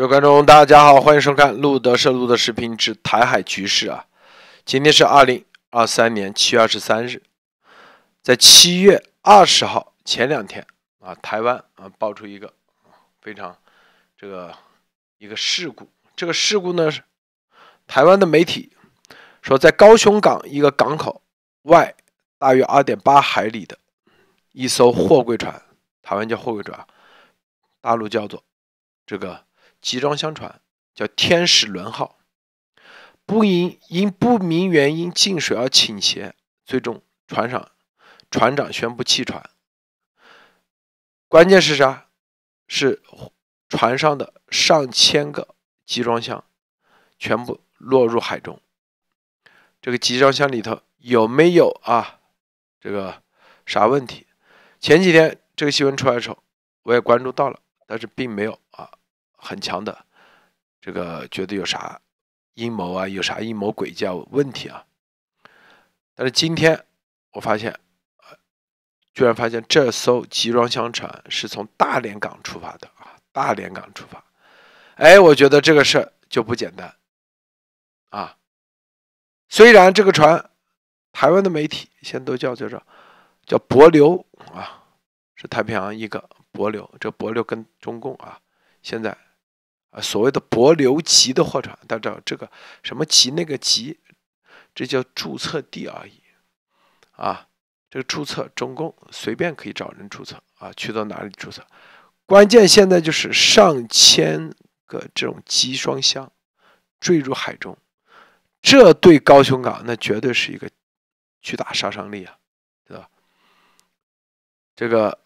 各位观众，大家好，欢迎收看路德社录的视频之台海局势啊！今天是二零二三年七月二十三日，在七月二十号前两天啊，台湾啊爆出一个非常这个一个事故。这个事故呢，台湾的媒体说，在高雄港一个港口外大约二点八海里的，一艘货柜船，台湾叫货柜船，大陆叫做这个。集装箱船叫“天使轮号”，不因因不明原因进水而倾斜，最终船上船长宣布弃船。关键是啥？是船上的上千个集装箱全部落入海中。这个集装箱里头有没有啊？这个啥问题？前几天这个新闻出来时候，我也关注到了，但是并没有啊。很强的，这个觉得有啥阴谋啊，有啥阴谋诡计啊，问题啊。但是今天我发现，居然发现这艘集装箱船是从大连港出发的啊！大连港出发，哎，我觉得这个事儿就不简单啊。虽然这个船，台湾的媒体先都叫叫着叫“柏流”啊，是太平洋一个“柏流”，这“柏流”跟中共啊现在。啊，所谓的“博留级”的货船，大家知道这个什么级那个级，这叫注册地而已，啊，这个注册中公随便可以找人注册啊，去到哪里注册？关键现在就是上千个这种集装箱坠入海中，这对高雄港那绝对是一个巨大杀伤力啊，对吧？这个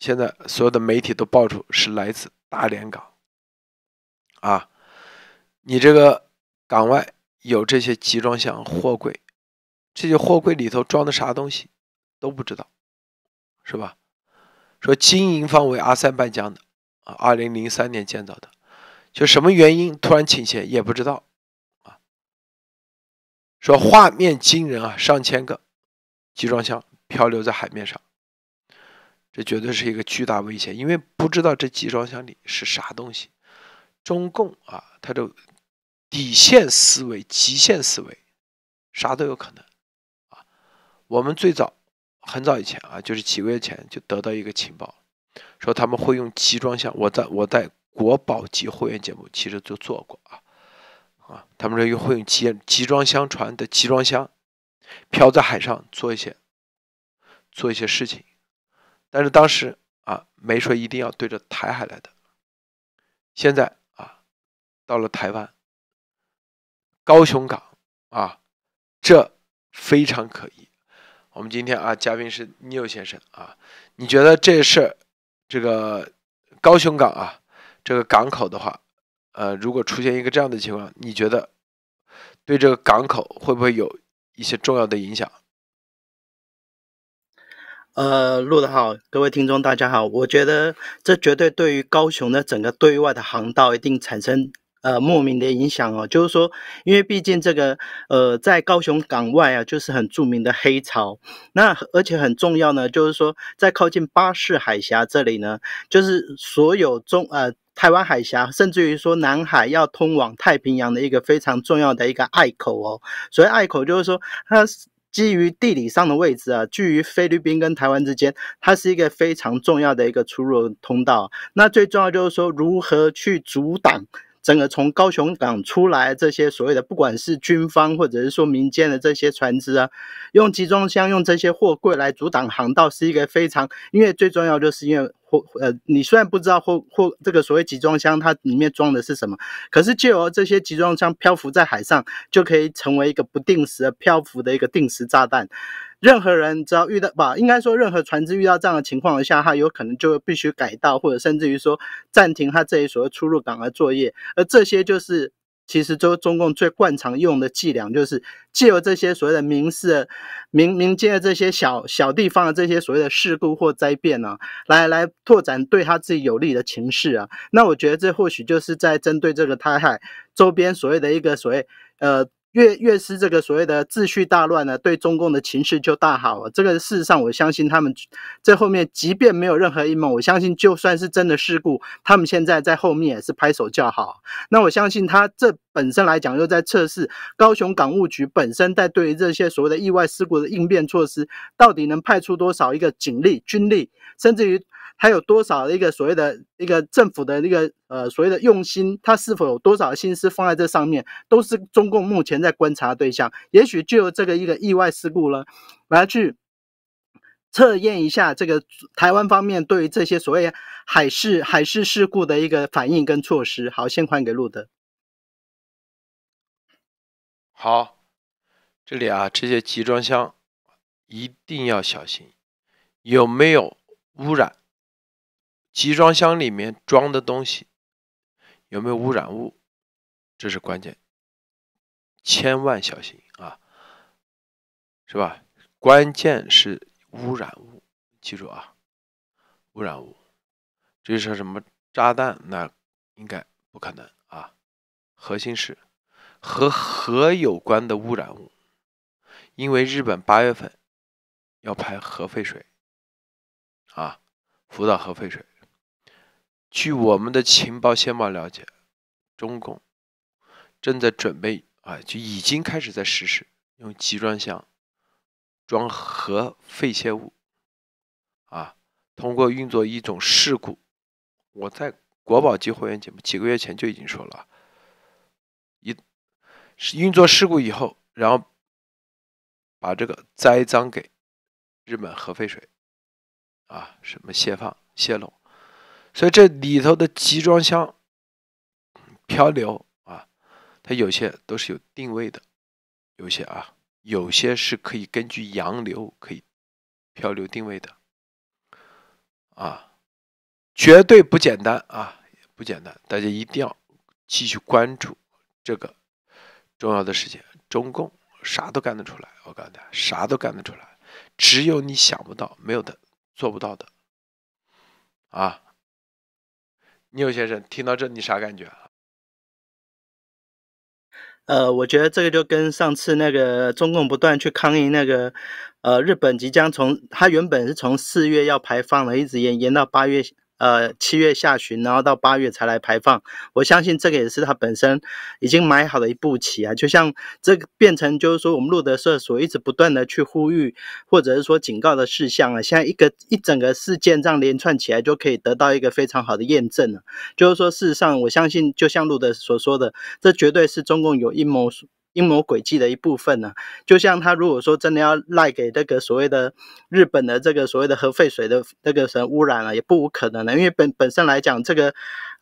现在所有的媒体都爆出是来自大连港。啊，你这个港外有这些集装箱货柜，这些货柜里头装的啥东西都不知道，是吧？说经营方为阿三半江的，啊，二零零三年建造的，就什么原因突然倾斜也不知道，啊，说画面惊人啊，上千个集装箱漂流在海面上，这绝对是一个巨大危险，因为不知道这集装箱里是啥东西。中共啊，他就底线思维、极限思维，啥都有可能啊。我们最早、很早以前啊，就是几个月前就得到一个情报，说他们会用集装箱。我在我在国宝级会员节目其实就做过啊啊，他们说又会用集集装箱船的集装箱，漂在海上做一些做一些事情，但是当时啊，没说一定要对着台海来的，现在。到了台湾高雄港啊，这非常可疑。我们今天啊，嘉宾是 New 先生啊，你觉得这事这个高雄港啊这个港口的话，呃，如果出现一个这样的情况，你觉得对这个港口会不会有一些重要的影响？呃，录的好，各位听众大家好，我觉得这绝对对于高雄的整个对外的航道一定产生。呃，莫名的影响哦，就是说，因为毕竟这个呃，在高雄港外啊，就是很著名的黑潮。那而且很重要呢，就是说，在靠近巴士海峡这里呢，就是所有中呃台湾海峡，甚至于说南海要通往太平洋的一个非常重要的一个隘口哦。所谓隘口，就是说它基于地理上的位置啊，居于菲律宾跟台湾之间，它是一个非常重要的一个出入通道。那最重要就是说，如何去阻挡？整个从高雄港出来，这些所谓的不管是军方或者是说民间的这些船只啊，用集装箱用这些货柜来阻挡航道，是一个非常，因为最重要就是因为货，呃，你虽然不知道货货这个所谓集装箱它里面装的是什么，可是借由这些集装箱漂浮在海上，就可以成为一个不定时漂浮的一个定时炸弹。任何人只要遇到吧，应该说任何船只遇到这样的情况下，他有可能就必须改道，或者甚至于说暂停他这一所出入港的作业。而这些就是其实中中共最惯常用的伎俩，就是借由这些所谓的民事、民民间的这些小小地方的这些所谓的事故或灾变呢，来来拓展对他自己有利的情势啊。那我觉得这或许就是在针对这个台海周边所谓的一个所谓呃。越越是这个所谓的秩序大乱呢，对中共的情势就大好了。这个事实上，我相信他们在后面，即便没有任何阴谋，我相信就算是真的事故，他们现在在后面也是拍手叫好。那我相信他这本身来讲，又在测试高雄港务局本身在对于这些所谓的意外事故的应变措施，到底能派出多少一个警力、军力，甚至于。还有多少的一个所谓的、一个政府的一个呃所谓的用心，他是否有多少心思放在这上面，都是中共目前在观察对象。也许就这个一个意外事故了，来去测验一下这个台湾方面对于这些所谓海事海事事故的一个反应跟措施。好，先换给路德。好，这里啊，这些集装箱一定要小心，有没有污染？集装箱里面装的东西有没有污染物？这是关键，千万小心啊，是吧？关键是污染物，记住啊，污染物。这于说什么炸弹？那应该不可能啊。核心是和核有关的污染物，因为日本八月份要排核废水啊，福岛核废水。据我们的情报线报了解，中共正在准备，啊，就已经开始在实施用集装箱装核废切物，啊，通过运作一种事故，我在国宝级会员节目几个月前就已经说了，一运作事故以后，然后把这个栽赃给日本核废水，啊，什么泄放泄漏。所以这里头的集装箱漂流啊，它有些都是有定位的，有些啊，有些是可以根据洋流可以漂流定位的，啊，绝对不简单啊，不简单，大家一定要继续关注这个重要的事情。中共啥都干得出来，我告诉大家，啥都干得出来，只有你想不到，没有的做不到的，啊。牛先生，听到这你啥感觉呃，我觉得这个就跟上次那个中共不断去抗议那个，呃，日本即将从它原本是从四月要排放的，一直延延到八月。呃，七月下旬，然后到八月才来排放。我相信这个也是它本身已经买好的一步棋啊。就像这个变成，就是说我们路德社所一直不断的去呼吁，或者是说警告的事项啊。现在一个一整个事件这样连串起来，就可以得到一个非常好的验证了。就是说，事实上，我相信，就像路德所说的，这绝对是中共有阴谋。阴谋诡计的一部分呢，就像他如果说真的要赖给这个所谓的日本的这个所谓的核废水的那个什么污染了，也不无可能的，因为本本身来讲这个。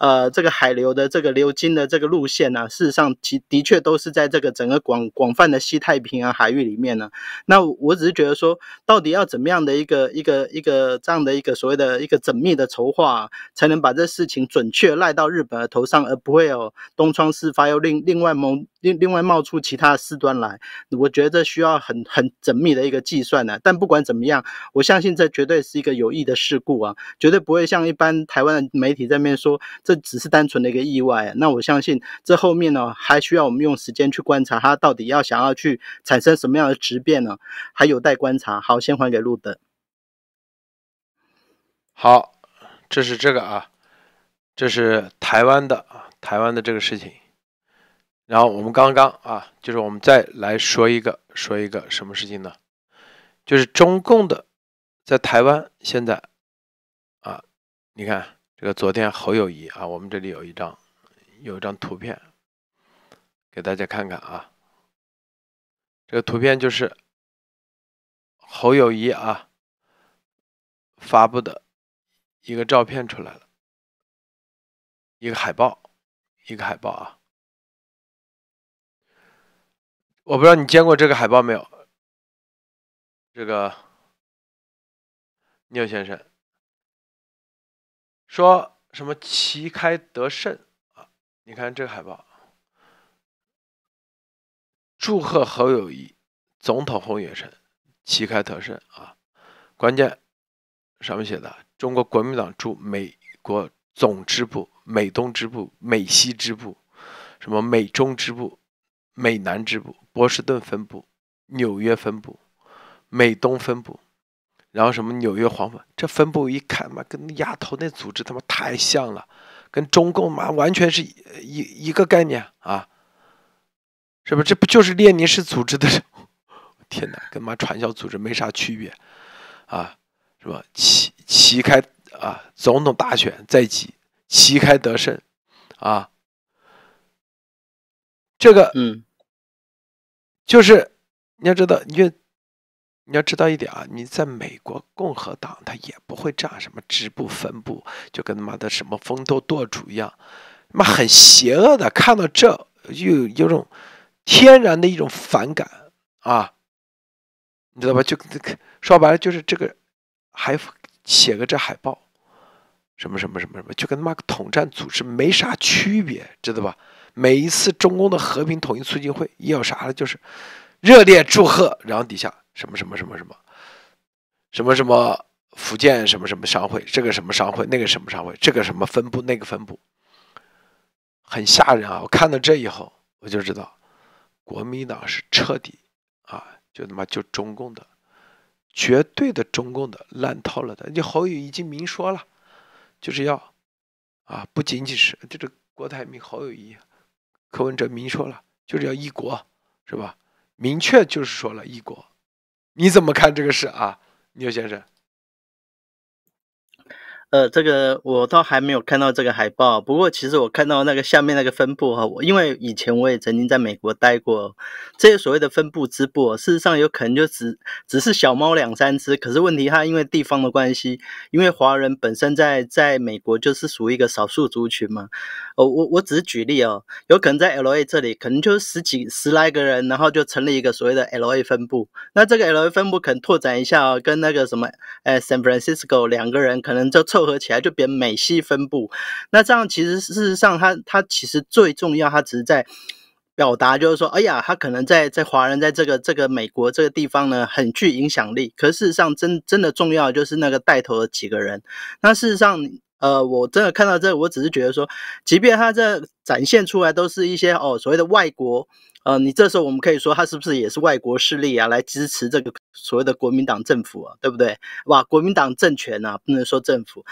呃，这个海流的这个流经的这个路线呢，事实上其的确都是在这个整个广广泛的西太平洋海域里面呢。那我只是觉得说，到底要怎么样的一个一个一个这样的一个所谓的一个缜密的筹划，才能把这事情准确赖到日本的头上，而不会有东窗事发，又另另外蒙。另另外冒出其他事端来？我觉得这需要很很缜密的一个计算呢。但不管怎么样，我相信这绝对是一个有益的事故啊，绝对不会像一般台湾的媒体在面说这。只是单纯的一个意外，那我相信这后面呢，还需要我们用时间去观察，它到底要想要去产生什么样的质变呢？还有待观察。好，先还给路灯。好，这是这个啊，这是台湾的啊，台湾的这个事情。然后我们刚刚啊，就是我们再来说一个，说一个什么事情呢？就是中共的在台湾现在啊，你看。这个昨天侯友谊啊，我们这里有一张有一张图片给大家看看啊。这个图片就是侯友谊啊发布的一个照片出来了，一个海报，一个海报啊。我不知道你见过这个海报没有，这个聂先生。说什么旗开得胜啊？你看这个海报，祝贺侯友谊总统候选人旗开得胜啊！关键上面写的中国国民党驻美国总支部、美东支部、美西支部、什么美中支部、美南支部、波士顿分部、纽约分部、美东分部。然后什么纽约黄粉这分布一看嘛，跟那投那组织他妈太像了，跟中共嘛完全是一一个概念啊，是不？这不就是列宁式组织的？天哪，跟妈传销组织没啥区别啊，是吧？旗旗开啊，总统大选在即，旗开得胜啊，这个嗯，就是你要知道，你。你要知道一点啊，你在美国共和党他也不会这样，什么支部分部就跟他妈的什么风头舵主一样，妈很邪恶的。看到这就有有种天然的一种反感啊，你知道吧？就说白了就是这个，还写个这海报，什么什么什么什么，就跟他妈个统战组织没啥区别，知道吧？每一次中共的和平统一促进会也有啥呢？就是热烈祝贺，然后底下。什么什么什么什么，什么什么福建什么什么商会，这个什么商会，那个什么商会，这个什么分部，那个分部，很吓人啊！我看到这以后，我就知道国民党是彻底啊，就他妈就中共的，绝对的中共的烂透了的。侯宇已经明说了，就是要啊，不仅仅是这个郭台铭侯友谊，柯文哲明说了，就是要一国，是吧？明确就是说了，一国。你怎么看这个事啊，牛先生？呃，这个我倒还没有看到这个海报。不过其实我看到那个下面那个分部哈，我因为以前我也曾经在美国待过，这些所谓的分部支部，事实上有可能就只只是小猫两三只。可是问题它因为地方的关系，因为华人本身在在美国就是属于一个少数族群嘛。哦，我我只是举例哦，有可能在 L A 这里可能就十几十来个人，然后就成立一个所谓的 L A 分部。那这个 L A 分部可能拓展一下哦，跟那个什么呃 San Francisco 两个人可能就凑。合起来就变美西分布，那这样其实事实上，他他其实最重要，他只是在表达，就是说，哎呀，他可能在在华人在这个这个美国这个地方呢，很具影响力。可事实上，真真的重要就是那个带头的几个人。那事实上，呃，我真的看到这，我只是觉得说，即便他这展现出来都是一些哦所谓的外国。呃，你这时候我们可以说，他是不是也是外国势力啊，来支持这个所谓的国民党政府啊，对不对？哇，国民党政权啊，不能说政府。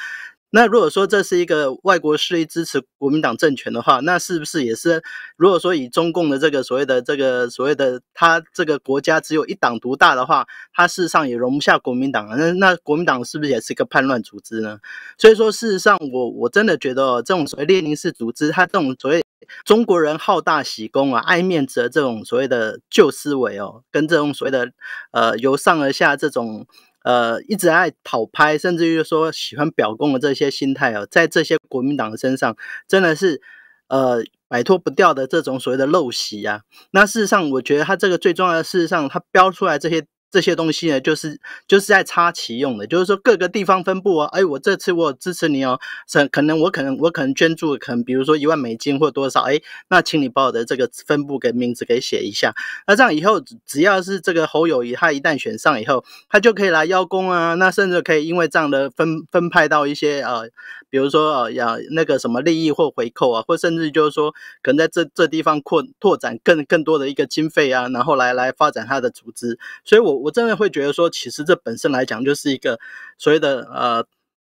那如果说这是一个外国势力支持国民党政权的话，那是不是也是，如果说以中共的这个所谓的这个所谓的他这个国家只有一党独大的话，他事实上也容不下国民党啊？那那国民党是不是也是一个叛乱组织呢？所以说，事实上我我真的觉得这种所谓列宁式组织，它这种所谓。中国人好大喜功啊，爱面子的这种所谓的旧思维哦，跟这种所谓的呃由上而下这种呃一直爱讨拍，甚至于说喜欢表功的这些心态哦，在这些国民党的身上，真的是呃摆脱不掉的这种所谓的陋习呀。那事实上，我觉得他这个最重要的，事实上他标出来这些。这些东西呢，就是就是在插旗用的，就是说各个地方分布啊，哎，我这次我支持你哦，省可能我可能我可能捐助，可能比如说一万美金或多少，哎，那请你把我的这个分布给名字给写一下。那这样以后只要是这个侯友谊他一旦选上以后，他就可以来邀功啊，那甚至可以因为这样的分分派到一些呃，比如说呃呀那个什么利益或回扣啊，或甚至就是说可能在这这地方扩拓展更更多的一个经费啊，然后来来发展他的组织，所以我。我真的会觉得说，其实这本身来讲就是一个所谓的呃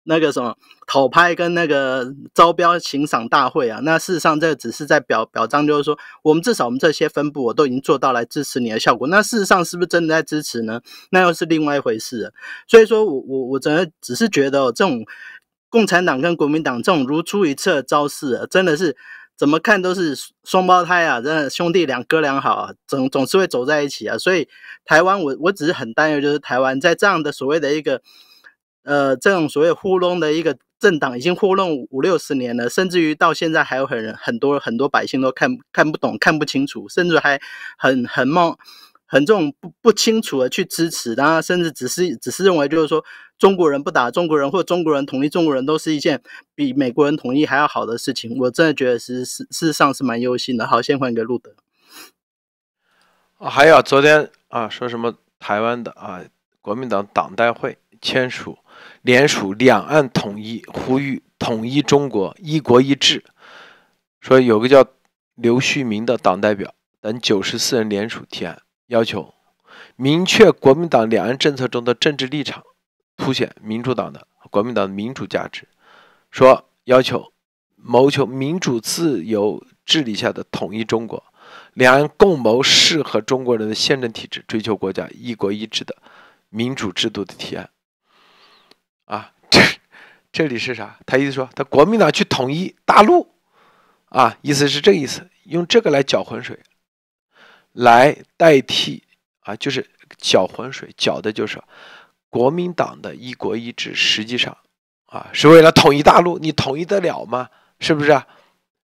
那个什么讨拍跟那个招标行赏大会啊。那事实上，这只是在表表彰，就是说我们至少我们这些分部我都已经做到来支持你的效果。那事实上，是不是真的在支持呢？那又是另外一回事。所以说我我我真的只是觉得，这种共产党跟国民党这种如出一辙的招式，真的是。怎么看都是双胞胎啊！真的兄弟两哥俩好啊，总总是会走在一起啊。所以台湾，我我只是很担忧，就是台湾在这样的所谓的一个呃这种所谓糊弄的一个政党，已经糊弄五六十年了，甚至于到现在还有很很多很多百姓都看看不懂、看不清楚，甚至还很很冒很这种不不清楚的去支持，然后甚至只是只是认为就是说。中国人不打中国人，或者中国人统一，中国人都是一件比美国人统一还要好的事情。我真的觉得是是事实上是蛮忧心的。好，先还给路德。啊，还有昨天啊，说什么台湾的啊国民党党代会签署联署两岸统一，呼吁统一中国，一国一制。说有个叫刘旭明的党代表等九十四人联署提案，要求明确国民党两岸政策中的政治立场。凸显民主党的国民党的民主价值，说要求谋求民主自由治理下的统一中国，两岸共谋适合中国人的宪政体制，追求国家一国一制的民主制度的提案。啊，这这里是啥？他意思说，他国民党去统一大陆，啊，意思是这个意思，用这个来搅浑水，来代替啊，就是搅浑水，搅的就是。国民党的“一国一制”实际上，啊，是为了统一大陆。你统一得了吗？是不是？啊？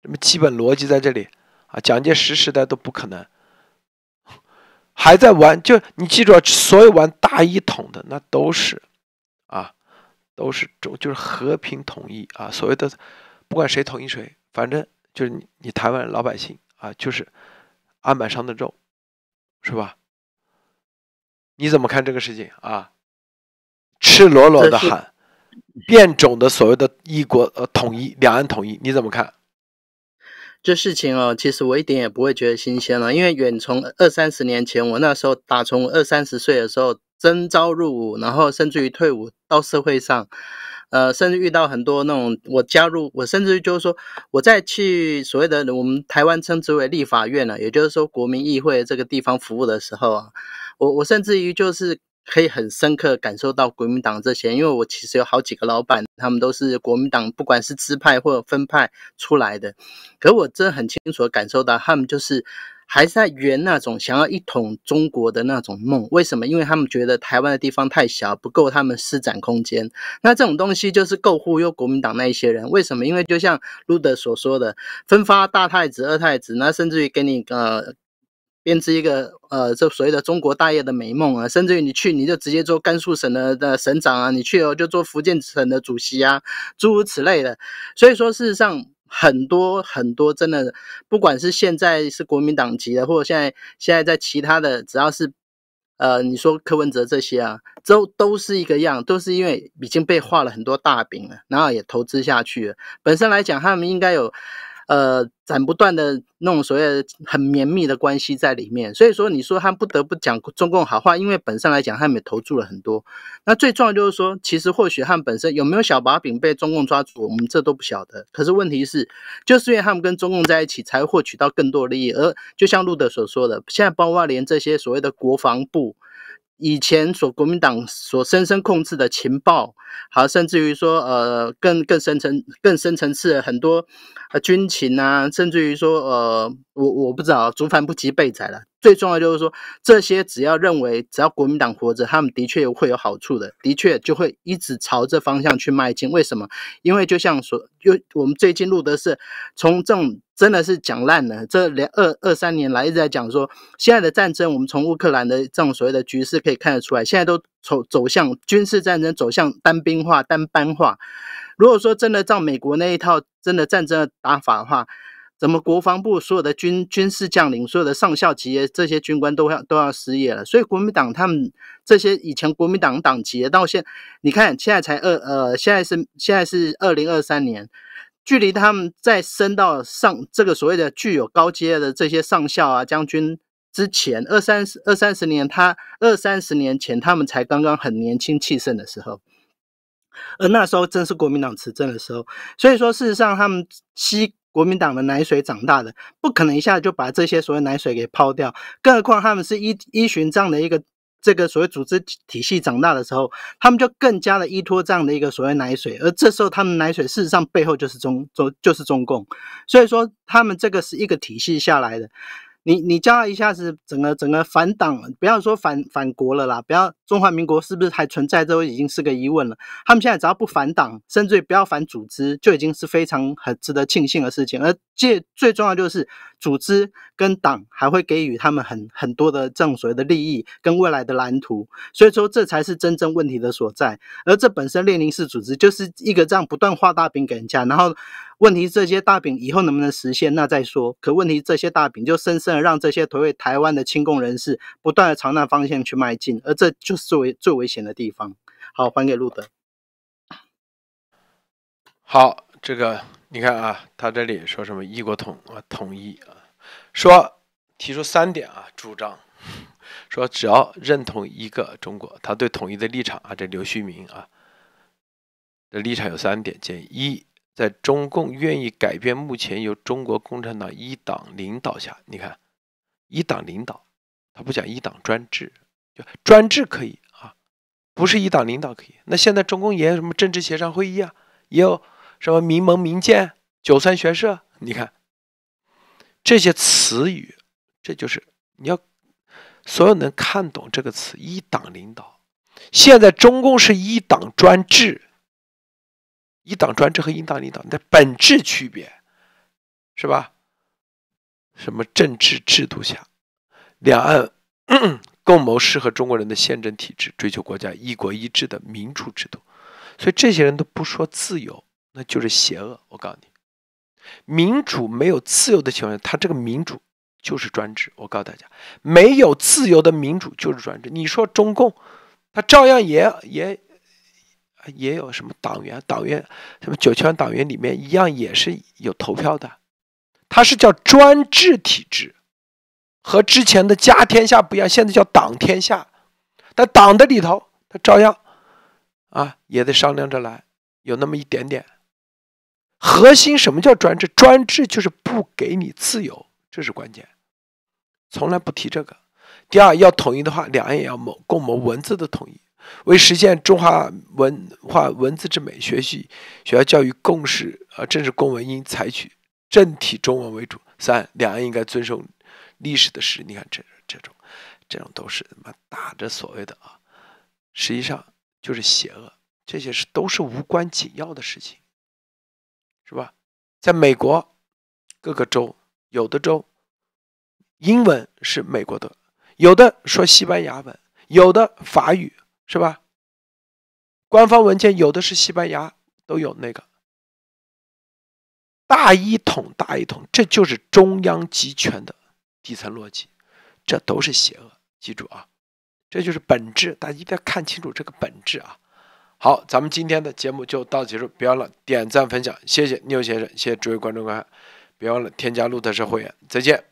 那么基本逻辑在这里，啊，蒋介石时代都不可能，还在玩。就你记住啊，所有玩大一统的那都是，啊，都是中就是和平统一啊。所谓的，不管谁统一谁，反正就是你台湾老百姓啊，就是案板上的肉，是吧？你怎么看这个事情啊？赤裸裸的喊变种的所谓的“一国”呃统一、两岸统一，你怎么看？这事情哦，其实我一点也不会觉得新鲜了，因为远从二三十年前，我那时候打从二三十岁的时候征召入伍，然后甚至于退伍到社会上，呃，甚至遇到很多那种我加入，我甚至于就是说我在去所谓的我们台湾称之为立法院了，也就是说国民议会这个地方服务的时候啊，我我甚至于就是。可以很深刻感受到国民党这些，因为我其实有好几个老板，他们都是国民党，不管是支派或者分派出来的。可我真的很清楚感受到，他们就是还在圆那种想要一统中国的那种梦。为什么？因为他们觉得台湾的地方太小，不够他们施展空间。那这种东西就是够忽悠国民党那一些人。为什么？因为就像路德所说的，分发大太子、二太子，那甚至于给你呃。编织一个呃，这所谓的中国大业的美梦啊，甚至于你去，你就直接做甘肃省的的省长啊，你去哦，就做福建省的主席啊，诸如此类的。所以说，事实上很多很多，真的，不管是现在是国民党籍的，或者现在现在在其他的，只要是呃，你说柯文哲这些啊，都都是一个样，都是因为已经被画了很多大饼了，然后也投资下去了。本身来讲，他们应该有。呃，斩不断的那种所谓很绵密的关系在里面，所以说你说他不得不讲中共好话，因为本身来讲他们也投注了很多。那最重要就是说，其实或许们本身有没有小把柄被中共抓住，我们这都不晓得。可是问题是，就是因为他们跟中共在一起，才获取到更多利益。而就像路德所说的，现在包括连这些所谓的国防部。以前所国民党所深深控制的情报，好，甚至于说，呃，更更深层、更深层次的很多军情啊，甚至于说，呃，我我不知道，竹凡不及备载了。最重要就是说，这些只要认为只要国民党活着，他们的确会有好处的，的确就会一直朝这方向去迈进。为什么？因为就像说，就我们最近录的是从这种真的是讲烂了，这两二二三年来一直在讲说，现在的战争，我们从乌克兰的这种所谓的局势可以看得出来，现在都走走向军事战争，走向单兵化、单班化。如果说真的照美国那一套真的战争打法的话，怎么？国防部所有的军军事将领，所有的上校级这些军官都要都要失业了。所以国民党他们这些以前国民党党籍，到现你看现在才二呃，现在是现在是二零二三年，距离他们再升到上这个所谓的具有高阶的这些上校啊将军之前二三十二三十年，他二三十年前他们才刚刚很年轻气盛的时候，而那时候正是国民党执政的时候。所以说，事实上他们西。国民党的奶水长大的，不可能一下就把这些所谓奶水给抛掉。更何况他们是依依循这样的一个这个所谓组织体系长大的时候，他们就更加的依托这样的一个所谓奶水。而这时候，他们奶水事实上背后就是中中就是中共，所以说他们这个是一个体系下来的。你你叫他一下子整个整个反党，不要说反反国了啦，不要中华民国是不是还存在，都已经是个疑问了。他们现在只要不反党，甚至于不要反组织，就已经是非常很值得庆幸的事情。而最最重要就是。组织跟党还会给予他们很很多的这种所谓的利益跟未来的蓝图，所以说这才是真正问题的所在。而这本身，列宁式组织就是一个这样不断画大饼给人家，然后问题这些大饼以后能不能实现那再说。可问题这些大饼就深深的让这些台湾的亲共人士不断的朝那方向去迈进，而这就是最危最危险的地方。好，还给路德。好，这个。你看啊，他这里说什么“一国统”啊，统一啊，说提出三点啊主张，说只要认同一个中国，他对统一的立场啊，这刘旭明啊这立场有三点：，建议：一，在中共愿意改变目前由中国共产党一党领导下，你看一党领导，他不讲一党专制，就专制可以啊，不是一党领导可以。那现在中共也有什么政治协商会议啊，也有。什么民盟、民建、九三学社，你看这些词语，这就是你要所有能看懂这个词。一党领导，现在中共是一党专制，一党专制和一党领导的本质区别是吧？什么政治制度下，两岸 共谋适合中国人的宪政体制，追求国家一国一制的民主制度，所以这些人都不说自由。那就是邪恶。我告诉你，民主没有自由的情况下，他这个民主就是专制。我告诉大家，没有自由的民主就是专制。你说中共，他照样也也也有什么党员，党员什么九千万党员里面一样也是有投票的，他是叫专制体制，和之前的家天下不一样，现在叫党天下。但党的里头，他照样啊也得商量着来，有那么一点点。核心什么叫专制？专制就是不给你自由，这是关键，从来不提这个。第二，要统一的话，两岸也要谋共谋文字的统一，为实现中华文化文字之美，学习学校教育共识啊，政治公文应采取正体中文为主。三，两岸应该遵守历史的事实。你看这这种，这种都是他妈打着所谓的啊，实际上就是邪恶。这些是都是无关紧要的事情。是吧？在美国，各个州有的州英文是美国的，有的说西班牙文，有的法语，是吧？官方文件有的是西班牙，都有那个大一统，大一统，这就是中央集权的底层逻辑，这都是邪恶。记住啊，这就是本质，大家一定要看清楚这个本质啊。好，咱们今天的节目就到结束，别忘了点赞分享，谢谢牛先生，谢谢诸位观众观看，别忘了添加路特社会员，再见。